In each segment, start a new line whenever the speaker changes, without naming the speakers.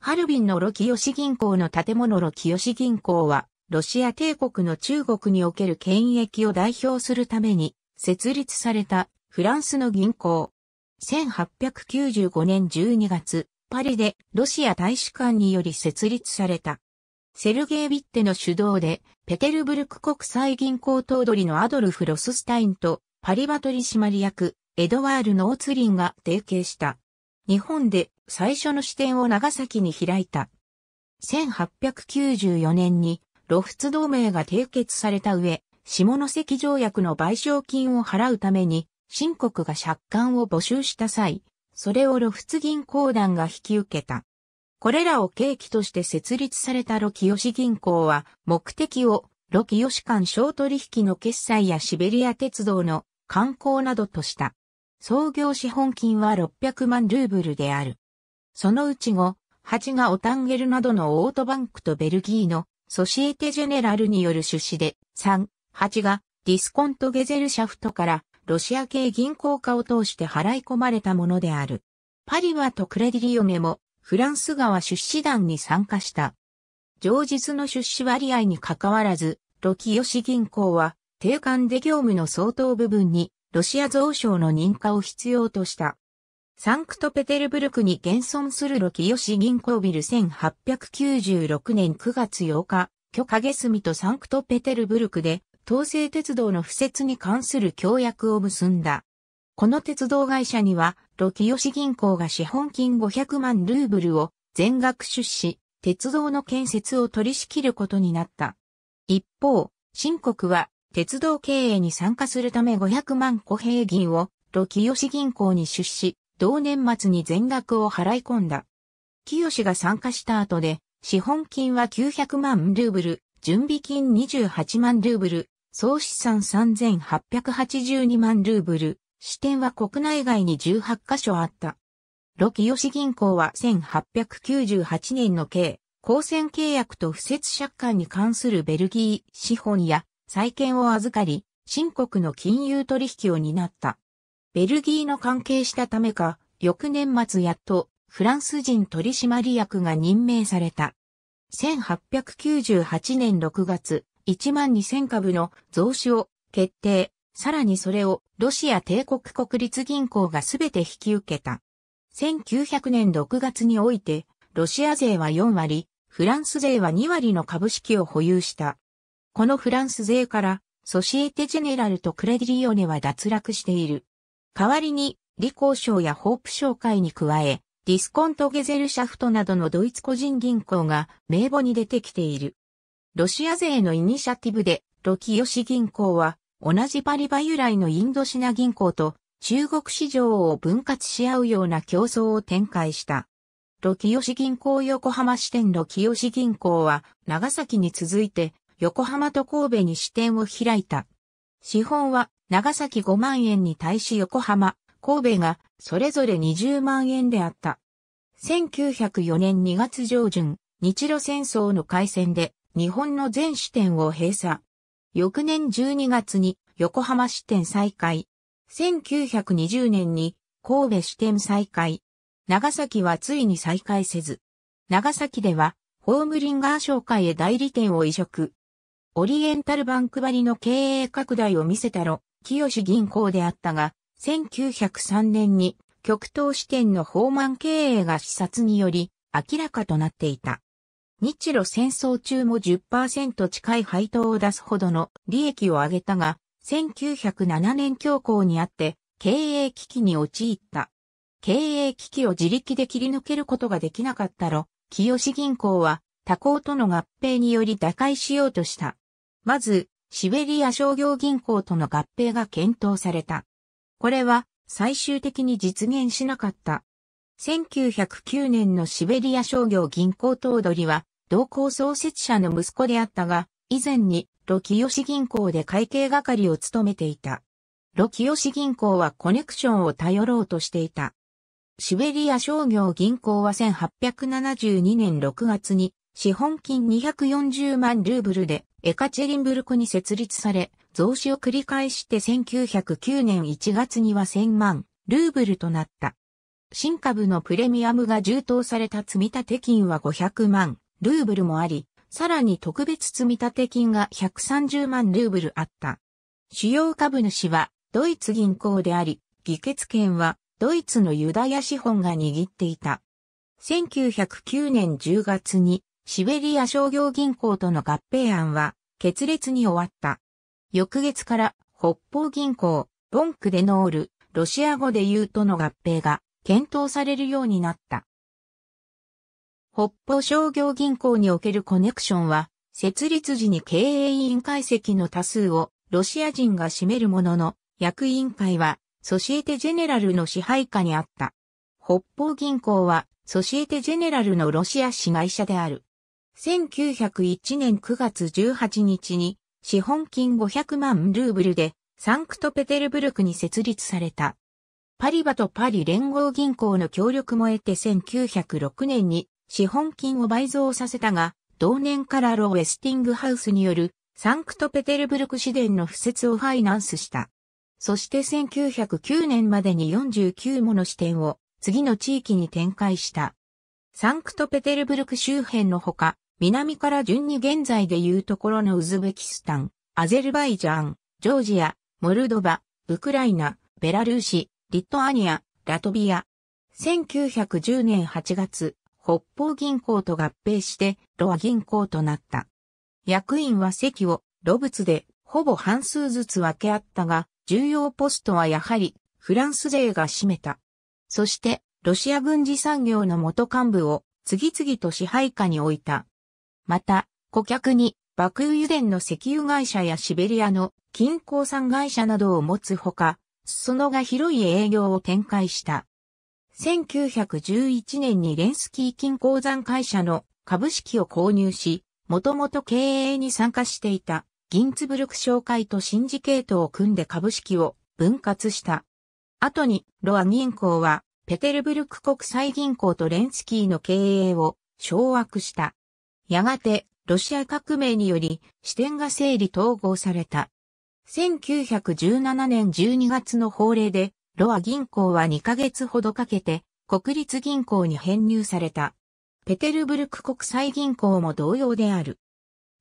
ハルビンのロキヨシ銀行の建物ロキヨシ銀行は、ロシア帝国の中国における権益を代表するために設立されたフランスの銀行。1895年12月、パリでロシア大使館により設立された。セルゲイ・ビッテの主導で、ペテルブルク国際銀行頭取のアドルフ・ロススタインとパリバ取締役、エドワールノーツリンが提携した。日本で最初の支店を長崎に開いた。1894年に露仏同盟が締結された上、下関条約の賠償金を払うために、新国が借款を募集した際、それを露仏銀行団が引き受けた。これらを契機として設立された露木吉銀行は、目的を露木吉間小取引の決済やシベリア鉄道の観光などとした。創業資本金は600万ルーブルである。そのうちハ8がオタンゲルなどのオートバンクとベルギーのソシエテジェネラルによる出資で、3、8がディスコントゲゼルシャフトからロシア系銀行家を通して払い込まれたものである。パリワとクレディリオネもフランス側出資団に参加した。上日の出資割合に関わらず、ロキヨシ銀行は定款で業務の相当部分にロシア増省の認可を必要とした。サンクトペテルブルクに現存するロキヨシ銀行ビル1896年9月8日、許可ゲスミとサンクトペテルブルクで、東西鉄道の付設に関する協約を結んだ。この鉄道会社には、ロキヨシ銀行が資本金500万ルーブルを全額出資、鉄道の建設を取り仕切ることになった。一方、新国は鉄道経営に参加するため500万個平銀を、ロ清銀行に出資、同年末に全額を払い込んだ。清が参加した後で、資本金は900万ルーブル、準備金28万ルーブル、総資産3882万ルーブル、支店は国内外に18カ所あった。ロキヨシ銀行は1898年の計、公選契約と不設借款に関するベルギー資本や債権を預かり、新国の金融取引を担った。ベルギーの関係したためか、翌年末やっとフランス人取締役が任命された。1898年6月、1万2000株の増資を決定。さらにそれをロシア帝国国立銀行がすべて引き受けた。1900年6月において、ロシア税は4割、フランス税は2割の株式を保有した。このフランス勢から、ソシエテジェネラルとクレディリオネは脱落している。代わりに、リコー賞やホープ商会に加え、ディスコントゲゼルシャフトなどのドイツ個人銀行が名簿に出てきている。ロシア勢のイニシアティブで、ロキヨシ銀行は、同じパリバ由来のインドシナ銀行と中国市場を分割し合うような競争を展開した。ロキヨシ銀行横浜支店ロキヨシ銀行は長崎に続いて横浜と神戸に支店を開いた。資本は長崎5万円に対し横浜、神戸がそれぞれ20万円であった。1904年2月上旬、日露戦争の開戦で日本の全支店を閉鎖。翌年12月に横浜支店再開。1920年に神戸支店再開。長崎はついに再開せず。長崎では、ホームリンガー商会へ代理店を移植。オリエンタルバンク張りの経営拡大を見せたろ、清銀行であったが、1903年に極東支店の法満経営が視察により明らかとなっていた。日露戦争中も10%近い配当を出すほどの利益を上げたが、1907年恐慌にあって経営危機に陥った。経営危機を自力で切り抜けることができなかったろ、清銀行は他行との合併により打開しようとした。まず、シベリア商業銀行との合併が検討された。これは最終的に実現しなかった。1909年のシベリア商業銀行頭取は、同行創設者の息子であったが、以前に、ロキヨシ銀行で会計係を務めていた。ロキヨシ銀行はコネクションを頼ろうとしていた。シベリア商業銀行は1872年6月に資本金240万ルーブルでエカチェリンブルクに設立され、増資を繰り返して1909年1月には1000万ルーブルとなった。新株のプレミアムが充当された積立金は500万ルーブルもあり、さらに特別積立金が130万ルーブルあった。主要株主はドイツ銀行であり、議決権はドイツのユダヤ資本が握っていた。1909年10月にシベリア商業銀行との合併案は決裂に終わった。翌月から北方銀行、ボンクでノール、ロシア語で言うとの合併が検討されるようになった。北方商業銀行におけるコネクションは、設立時に経営委員会席の多数をロシア人が占めるものの、役委員会はソシエテジェネラルの支配下にあった。北方銀行はソシエテジェネラルのロシア市会社である。1901年9月18日に資本金500万ルーブルでサンクトペテルブルクに設立された。パリバとパリ連合銀行の協力も得て1906年に資本金を倍増させたが、同年からローウェスティングハウスによるサンクトペテルブルク市電の付設をファイナンスした。そして1909年までに49もの支店を次の地域に展開した。サンクトペテルブルク周辺のほか、南から順に現在でいうところのウズベキスタン、アゼルバイジャン、ジョージア、モルドバ、ウクライナ、ベラルーシ、リトアニア、ラトビア。1910年8月、北方銀行と合併して、ロア銀行となった。役員は席を、ロブツで、ほぼ半数ずつ分け合ったが、重要ポストはやはり、フランス勢が占めた。そして、ロシア軍事産業の元幹部を、次々と支配下に置いた。また、顧客に、爆油油田の石油会社やシベリアの金鉱産会社などを持つほか、裾野が広い営業を展開した。1911年にレンスキー金鉱山会社の株式を購入し、もともと経営に参加していたギンツブルク商会とシンジケートを組んで株式を分割した。後にロア銀行はペテルブルク国際銀行とレンスキーの経営を掌握した。やがて、ロシア革命により、視点が整理統合された。1917年12月の法令で、ロア銀行は2ヶ月ほどかけて、国立銀行に編入された。ペテルブルク国際銀行も同様である。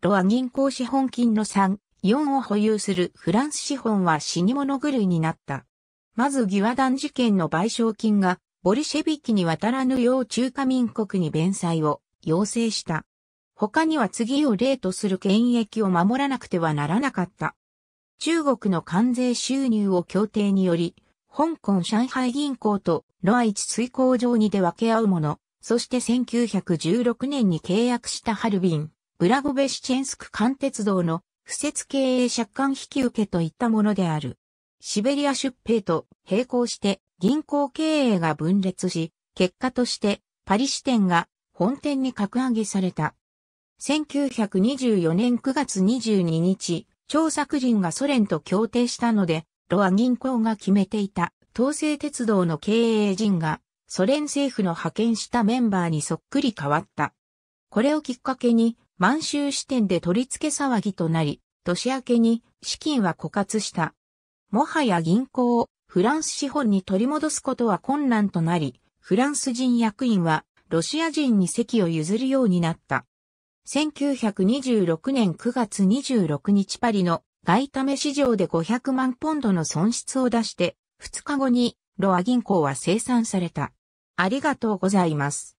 ロア銀行資本金の3、4を保有するフランス資本は死に物狂いになった。まずギワダン事件の賠償金がボリシェビキに渡らぬよう中華民国に弁済を要請した。他には次を例とする権益を守らなくてはならなかった。中国の関税収入を協定により、香港上海銀行と来一水工場にで分け合うもの、そして1916年に契約したハルビン、ブラゴベシチェンスク間鉄道の不設経営借款引き受けといったものである。シベリア出兵と並行して銀行経営が分裂し、結果としてパリ支店が本店に格上げされた。1924年9月22日、調作人がソ連と協定したので、ロア銀行が決めていた東西鉄道の経営陣がソ連政府の派遣したメンバーにそっくり変わった。これをきっかけに満州支店で取り付け騒ぎとなり、年明けに資金は枯渇した。もはや銀行をフランス資本に取り戻すことは困難となり、フランス人役員はロシア人に席を譲るようになった。1926年9月26日パリの外為市場で500万ポンドの損失を出して、2日後にロア銀行は生産された。ありがとうございます。